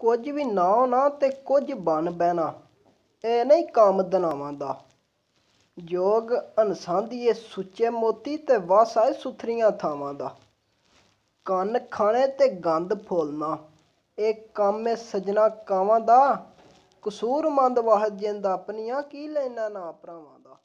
ਕੁਝ ਵੀ ਨਾ ਹੋਣਾ ਤੇ ਕੁਝ ਬਣ ਬੈਣਾ ਇਹ ਨਹੀਂ ਕੰਮ ਦਨਾਵਾਂ ਦਾ ਜੋਗ ਅਨਸਾਂਦੀਏ ਸੁੱਚੇ ਮੋਤੀ ਤੇ ਵਸ ਆਏ ਸੁਥਰੀਆਂ ਥਾਵਾਂ ਦਾ ਕੰਨ ਖਾਣੇ ਤੇ ਗੰਦ ਫੋਲਣਾ ਇਹ ਕੰਮ ਹੈ ਸਜਣਾ ਕਾਵਾਂ ਦਾ ਕਸੂਰਮੰਦ ਵਾਹਦ ਜਿੰਦ ਆਪਣੀਆਂ ਕੀ ਲੈਣਾ ਨਾ ਭਰਾਵਾਂ ਦਾ